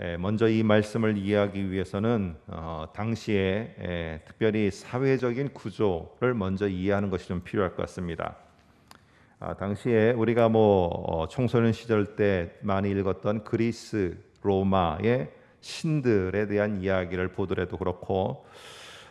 예, 먼저 이 말씀을 이해하기 위해서는 어, 당시에 예, 특별히 사회적인 구조를 먼저 이해하는 것이 좀 필요할 것 같습니다. 아, 당시에 우리가 뭐 어, 청소년 시절 때 많이 읽었던 그리스, 로마의 신들에 대한 이야기를 보더라도 그렇고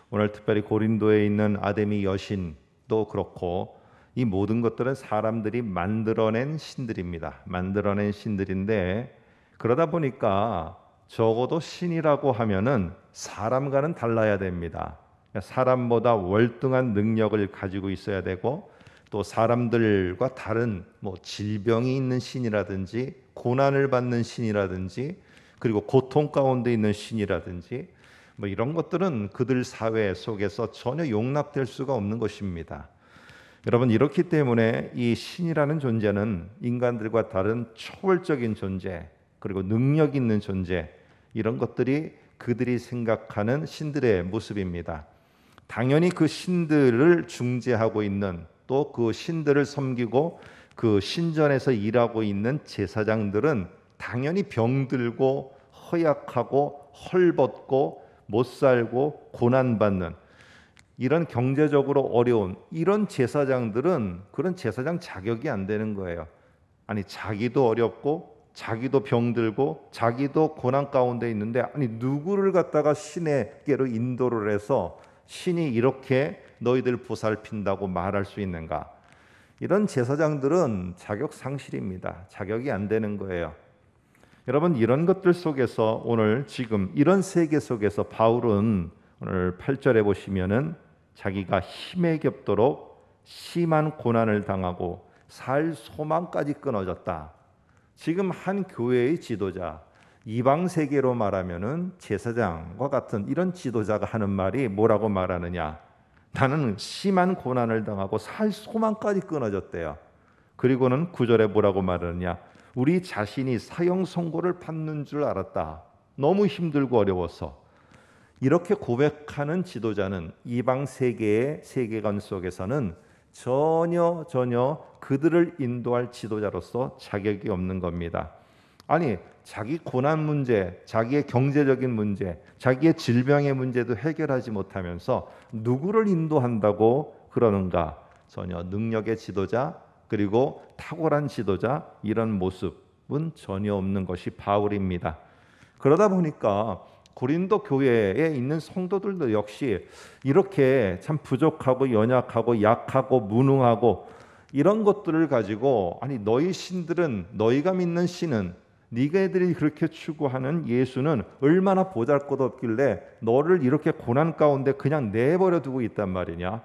오늘 특별히 고린도에 있는 아데미 여신도 그렇고 이 모든 것들은 사람들이 만들어낸 신들입니다. 만들어낸 신들인데 그러다 보니까 적어도 신이라고 하면은 사람과는 달라야 됩니다. 그러니까 사람보다 월등한 능력을 가지고 있어야 되고 또 사람들과 다른 뭐 질병이 있는 신이라든지 고난을 받는 신이라든지 그리고 고통 가운데 있는 신이라든지 뭐 이런 것들은 그들 사회 속에서 전혀 용납될 수가 없는 것입니다. 여러분 이렇기 때문에 이 신이라는 존재는 인간들과 다른 초월적인 존재, 그리고 능력 있는 존재 이런 것들이 그들이 생각하는 신들의 모습입니다. 당연히 그 신들을 중재하고 있는 또 그 신들을 섬기고 그 신전에서 일하고 있는 제사장들은 당연히 병들고 허약하고 헐벗고 못 살고 고난받는 이런 경제적으로 어려운 이런 제사장들은 그런 제사장 자격이 안 되는 거예요. 아니 자기도 어렵고 자기도 병들고 자기도 고난 가운데 있는데 아니 누구를 갖다가 신에게로 인도를 해서 신이 이렇게 너희들 보살핀다고 말할 수 있는가? 이런 제사장들은 자격 상실입니다. 자격이 안 되는 거예요. 여러분 이런 것들 속에서 오늘 지금 이런 세계 속에서 바울은 오늘 8절에 보시면은 자기가 힘에 겹도록 심한 고난을 당하고 살 소망까지 끊어졌다. 지금 한 교회의 지도자 이방 세계로 말하면은 제사장과 같은 이런 지도자가 하는 말이 뭐라고 말하느냐? 나는 심한 고난을 당하고 살 소망까지 끊어졌대요. 그리고는 구절에 뭐라고 말하느냐? 우리 자신이 사형 선고를 받는 줄 알았다. 너무 힘들고 어려워서 이렇게 고백하는 지도자는 이방 세계의 세계관 속에서는 전혀 전혀 그들을 인도할 지도자로서 자격이 없는 겁니다. 아니, 자기 고난 문제, 자기의 경제적인 문제, 자기의 질병의 문제도 해결하지 못하면서 누구를 인도한다고 그러는가? 전혀 능력의 지도자, 그리고 탁월한 지도자, 이런 모습은 전혀 없는 것이 바울입니다. 그러다 보니까 고린도 교회에 있는 성도들도 역시 이렇게 참 부족하고 연약하고 약하고 무능하고 이런 것들을 가지고 아니 너희 신들은 너희가 믿는 신은 네가들이 그렇게 추구하는 예수는 얼마나 보잘것없길래 너를 이렇게 고난 가운데 그냥 내버려 두고 있단 말이냐?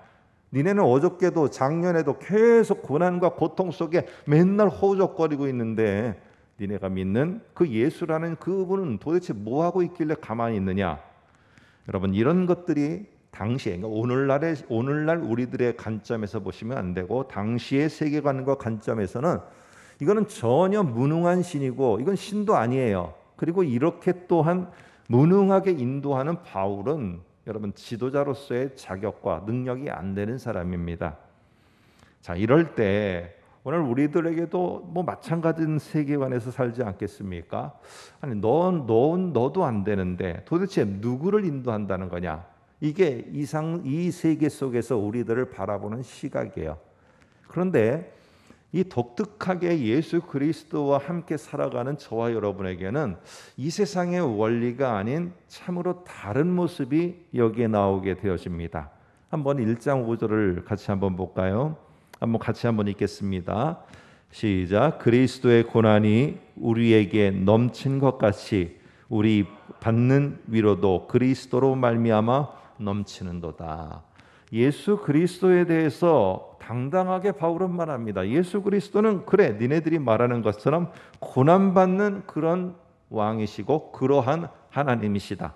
니네는 어저께도 작년에도 계속 고난과 고통 속에 맨날 허우적거리고 있는데 니네가 믿는 그 예수라는 그분은 도대체 뭐 하고 있길래 가만히 있느냐? 여러분 이런 것들이 당시에 그러니까 오늘날의 오늘날 우리들의 관점에서 보시면 안 되고 당시의 세계관과 관점에서는 이거는 전혀 무능한 신이고 이건 신도 아니에요. 그리고 이렇게 또한 무능하게 인도하는 바울은 여러분 지도자로서의 자격과 능력이 안 되는 사람입니다. 자, 이럴 때 오늘 우리들에게도 뭐 마찬가지인 세계관에서 살지 않겠습니까? 아니 넌, 넌 너도 안 되는데 도대체 누구를 인도한다는 거냐? 이게 이상 이 세계 속에서 우리들을 바라보는 시각이에요. 그런데 이 독특하게 예수 그리스도와 함께 살아가는 저와 여러분에게는 이 세상의 원리가 아닌 참으로 다른 모습이 여기에 나오게 되어집니다. 한번 1장 5절을 같이 한번 볼까요? 한번 같이 한번 읽겠습니다. 시작. 그리스도의 고난이 우리에게 넘친 것 같이 우리 받는 위로도 그리스도로 말미암아 넘치는도다. 예수 그리스도에 대해서 당당하게 바울은 말합니다. 예수 그리스도는 그래 니네들이 말하는 것처럼 고난 받는 그런 왕이시고 그러한 하나님이시다.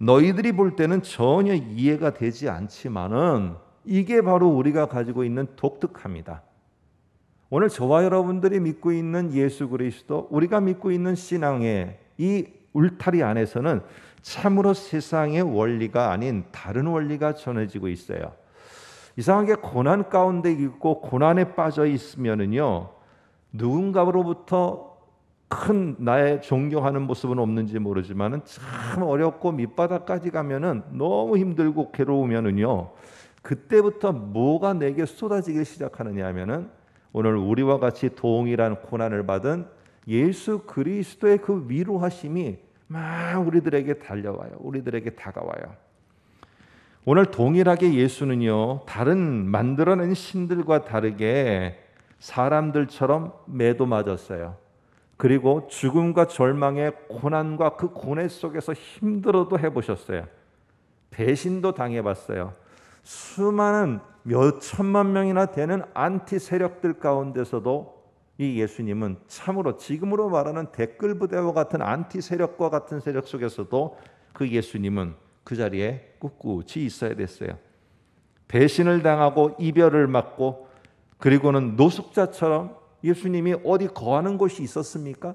너희들이 볼 때는 전혀 이해가 되지 않지만은 이게 바로 우리가 가지고 있는 독특합니다. 오늘 저와 여러분들이 믿고 있는 예수 그리스도, 우리가 믿고 있는 신앙의 이 울타리 안에서는 참으로 세상의 원리가 아닌 다른 원리가 전해지고 있어요. 이상하게 고난 가운데 있고 고난에 빠져 있으면은요 누군가로부터 큰 나의 존경하는 모습은 없는지 모르지만은 참 어렵고 밑바닥까지 가면은 너무 힘들고 괴로우면은요 그때부터 뭐가 내게 쏟아지기 시작하느냐 하면은 오늘 우리와 같이 동일한 고난을 받은 예수 그리스도의 그 위로하심이 막 우리들에게 달려와요. 우리들에게 다가와요. 오늘 동일하게 예수는요, 다른 만들어낸 신들과 다르게 사람들처럼 매도 맞았어요. 그리고 죽음과 절망의 고난과 그 고뇌 속에서 힘들어도 해보셨어요. 배신도 당해봤어요. 수많은 몇 천만 명이나 되는 안티 세력들 가운데서도 이 예수님은 참으로 지금으로 말하는 댓글 부대와 같은 안티 세력과 같은 세력 속에서도 그 예수님은 그 자리에 꿋꿋이 있어야 됐어요. 배신을 당하고 이별을 맞고 그리고는 노숙자처럼 예수님이 어디 거하는 곳이 있었습니까?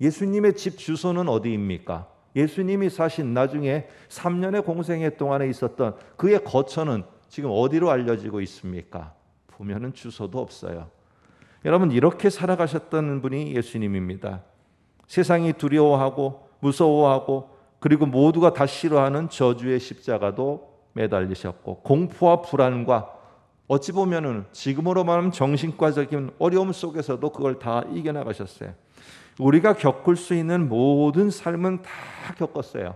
예수님의 집 주소는 어디입니까? 예수님이 사신 나중에 3년의 공생애 동안에 있었던 그의 거처는 지금 어디로 알려지고 있습니까? 보면은 주소도 없어요. 여러분 이렇게 살아가셨던 분이 예수님입니다. 세상이 두려워하고 무서워하고 그리고 모두가 다 싫어하는 저주의 십자가도 매달리셨고 공포와 불안과 어찌 보면은 지금으로 말 정신과적인 어려움 속에서도 그걸 다 이겨나가셨어요. 우리가 겪을 수 있는 모든 삶은 다 겪었어요.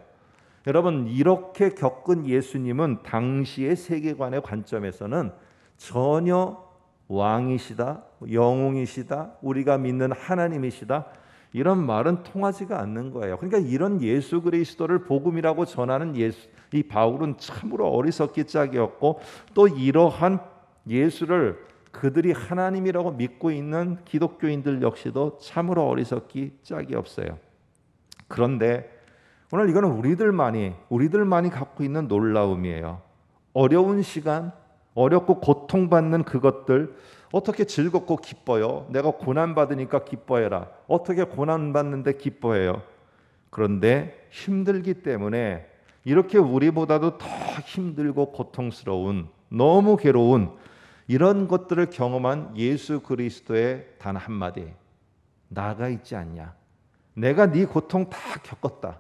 여러분 이렇게 겪은 예수님은 당시의 세계관의 관점에서는 전혀 왕이시다, 영웅이시다, 우리가 믿는 하나님이시다 이런 말은 통하지가 않는 거예요. 그러니까 이런 예수 그리스도를 복음이라고 전하는 예수, 이 바울은 참으로 어리석기 짝이었고 또 이러한 예수를 그들이 하나님이라고 믿고 있는 기독교인들 역시도 참으로 어리석기 짝이 없어요. 그런데 오늘 이거는 우리들만이 우리들만이 갖고 있는 놀라움이에요. 어려운 시간, 어렵고 고통받는 그것들 어떻게 즐겁고 기뻐요? 내가 고난 받으니까 기뻐해라. 어떻게 고난 받는데 기뻐해요? 그런데 힘들기 때문에 이렇게 우리보다도 더 힘들고 고통스러운 너무 괴로운 이런 것들을 경험한 예수 그리스도의 단 한마디 나가 있지 않냐. 내가 네 고통 다 겪었다.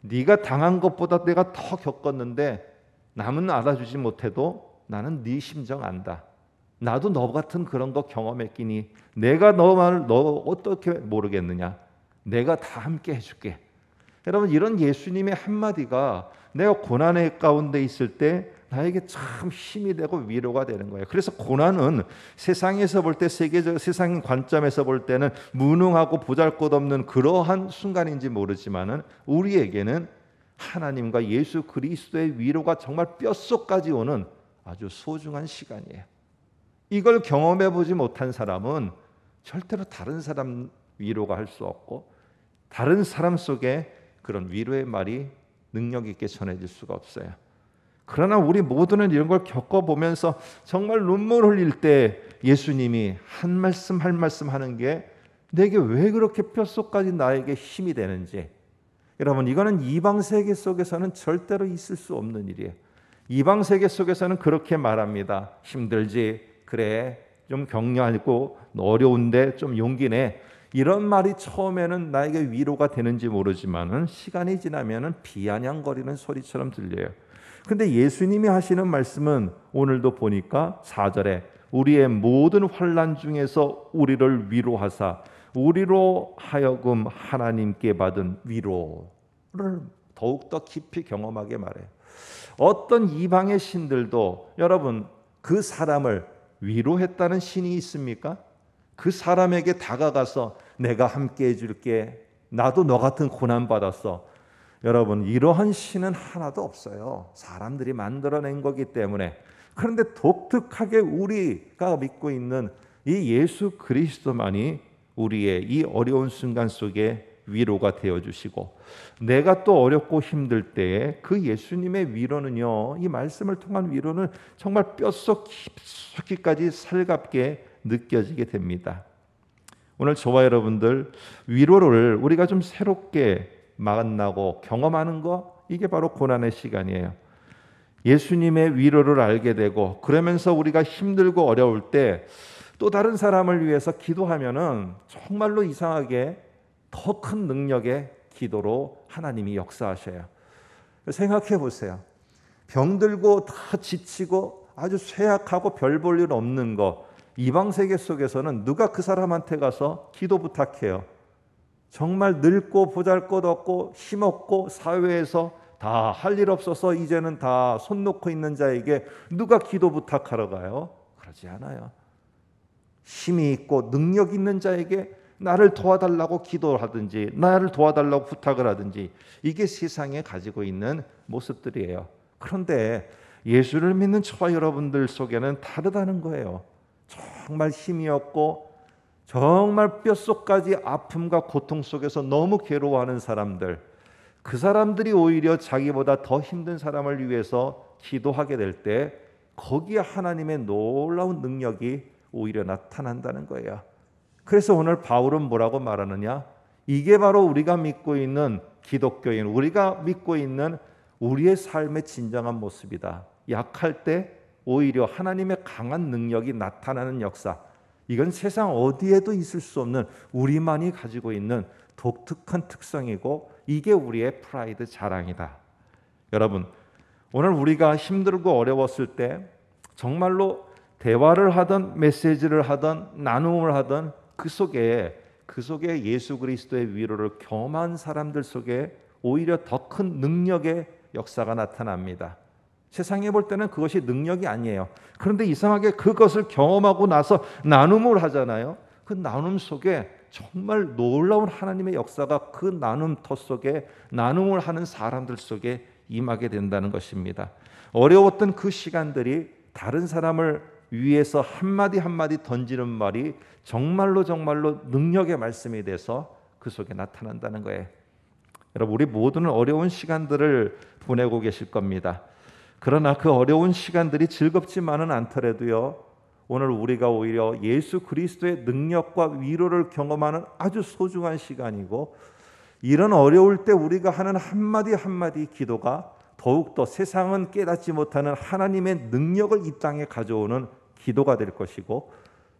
네가 당한 것보다 내가 더 겪었는데 남은 알아주지 못해도 나는 네 심정 안다. 나도 너 같은 그런 거 경험했기니 내가 너만너 어떻게 모르겠느냐. 내가 다 함께 해줄게. 여러분 이런 예수님의 한마디가 내가 고난의 가운데 있을 때 나에게 참 힘이 되고 위로가 되는 거예요. 그래서 고난은 세상에서 볼 때 세계적 세상 관점에서 볼 때는 무능하고 보잘것없는 그러한 순간인지 모르지만은 우리에게는 하나님과 예수 그리스도의 위로가 정말 뼛속까지 오는 아주 소중한 시간이에요. 이걸 경험해 보지 못한 사람은 절대로 다른 사람 위로가 할 수 없고 다른 사람 속에 그런 위로의 말이 능력 있게 전해질 수가 없어요. 그러나 우리 모두는 이런 걸 겪어보면서 정말 눈물 흘릴 때 예수님이 한 말씀 한 말씀 하는 게 내게 왜 그렇게 뼛속까지 나에게 힘이 되는지 여러분 이거는 이방 세계 속에서는 절대로 있을 수 없는 일이에요. 이방 세계 속에서는 그렇게 말합니다. 힘들지 그래 좀 격려하고 어려운데 좀 용기 내 이런 말이 처음에는 나에게 위로가 되는지 모르지만은 시간이 지나면은 비아냥거리는 소리처럼 들려요. 근데 예수님이 하시는 말씀은 오늘도 보니까 4절에 우리의 모든 환난 중에서 우리를 위로하사 우리로 하여금 하나님께 받은 위로를 더욱 더 깊이 경험하게 말해 어떤 이방의 신들도 여러분 그 사람을 위로했다는 신이 있습니까? 그 사람에게 다가가서 내가 함께 해줄게. 나도 너 같은 고난 받았어. 여러분, 이러한 신은 하나도 없어요. 사람들이 만들어낸 거기 때문에. 그런데 독특하게 우리가 믿고 있는 이 예수 그리스도만이 우리의 이 어려운 순간 속에 위로가 되어 주시고 내가 또 어렵고 힘들 때에 그 예수님의 위로는요. 이 말씀을 통한 위로는 정말 뼛속 깊숙이까지 살갑게 느껴지게 됩니다. 오늘 저와 여러분들 위로를 우리가 좀 새롭게 만나고 경험하는 거 이게 바로 고난의 시간이에요. 예수님의 위로를 알게 되고 그러면서 우리가 힘들고 어려울 때 또 다른 사람을 위해서 기도하면은 정말로 이상하게 더 큰 능력의 기도로 하나님이 역사하셔요. 생각해 보세요. 병들고 다 지치고 아주 쇠약하고 별 볼 일 없는 거 이방 세계 속에서는 누가 그 사람한테 가서 기도 부탁해요. 정말 늙고 보잘것없고 힘없고 사회에서 다 할 일 없어서 이제는 다 손 놓고 있는 자에게 누가 기도 부탁하러 가요? 그러지 않아요. 힘이 있고 능력 있는 자에게 나를 도와달라고 기도하든지 나를 도와달라고 부탁을 하든지 이게 세상에 가지고 있는 모습들이에요. 그런데 예수를 믿는 저와 여러분들 속에는 다르다는 거예요. 정말 힘이 없고 정말 뼛속까지 아픔과 고통 속에서 너무 괴로워하는 사람들 그 사람들이 오히려 자기보다 더 힘든 사람을 위해서 기도하게 될 때 거기에 하나님의 놀라운 능력이 오히려 나타난다는 거예요. 그래서 오늘 바울은 뭐라고 말하느냐? 이게 바로 우리가 믿고 있는 기독교인, 우리가 믿고 있는 우리의 삶의 진정한 모습이다. 약할 때 오히려 하나님의 강한 능력이 나타나는 역사. 이건 세상 어디에도 있을 수 없는 우리만이 가지고 있는 독특한 특성이고 이게 우리의 프라이드 자랑이다. 여러분, 오늘 우리가 힘들고 어려웠을 때 정말로 대화를 하던 메시지를 하던 나눔을 하던 그 속에 그 속에 예수 그리스도의 위로를 경험한 사람들 속에 오히려 더 큰 능력의 역사가 나타납니다. 세상에 볼 때는 그것이 능력이 아니에요. 그런데 이상하게 그것을 경험하고 나서 나눔을 하잖아요. 그 나눔 속에 정말 놀라운 하나님의 역사가 그 나눔터 속에 나눔을 하는 사람들 속에 임하게 된다는 것입니다. 어려웠던 그 시간들이 다른 사람을 위해서 한마디 한마디 던지는 말이 정말로 정말로 능력의 말씀이 돼서 그 속에 나타난다는 거예요. 여러분, 우리 모두는 어려운 시간들을 보내고 계실 겁니다. 그러나 그 어려운 시간들이 즐겁지만은 않더라도요. 오늘 우리가 오히려 예수 그리스도의 능력과 위로를 경험하는 아주 소중한 시간이고 이런 어려울 때 우리가 하는 한마디 한마디 기도가 더욱더 세상은 깨닫지 못하는 하나님의 능력을 이 땅에 가져오는 기도가 될 것이고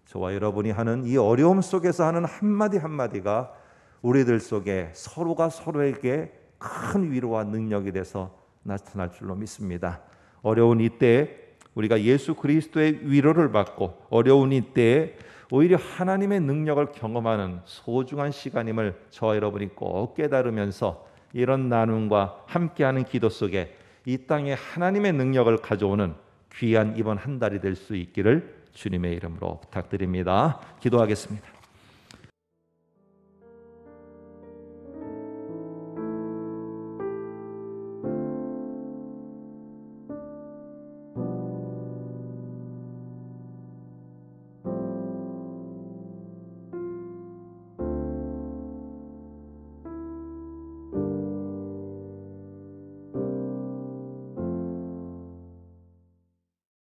저와 여러분이 하는 이 어려움 속에서 하는 한마디 한마디가 우리들 속에 서로가 서로에게 큰 위로와 능력이 돼서 나타날 줄로 믿습니다. 어려운 이때 우리가 예수 그리스도의 위로를 받고 어려운 이때 오히려 하나님의 능력을 경험하는 소중한 시간임을 저 여러분이 꼭 깨달으면서 이런 나눔과 함께하는 기도 속에 이 땅에 하나님의 능력을 가져오는 귀한 이번 한 달이 될 수 있기를 주님의 이름으로 부탁드립니다. 기도하겠습니다.